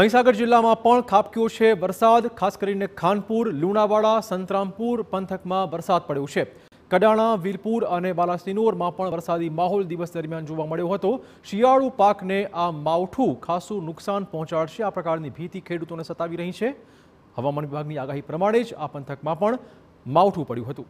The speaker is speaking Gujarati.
મહીસાગર જિલ્લામાં પણ ખાબક્યો છે વરસાદ ખાસ કરીને ખાનપુર લુણાવાડા સંતરામપુર પંથકમાં વરસાદ પડ્યો છે કડાણા વીરપુર અને બાલાસિનોરમાં પણ વરસાદી માહોલ દિવસ દરમિયાન જોવા મળ્યો હતો શિયાળુ પાકને આ માવઠું ખાસું નુકસાન પહોંચાડશે આ પ્રકારની ભીતિ ખેડૂતોને સતાવી રહી છે હવામાન વિભાગની આગાહી પ્રમાણે જ આ પંથકમાં પણ માવઠું પડ્યું હતું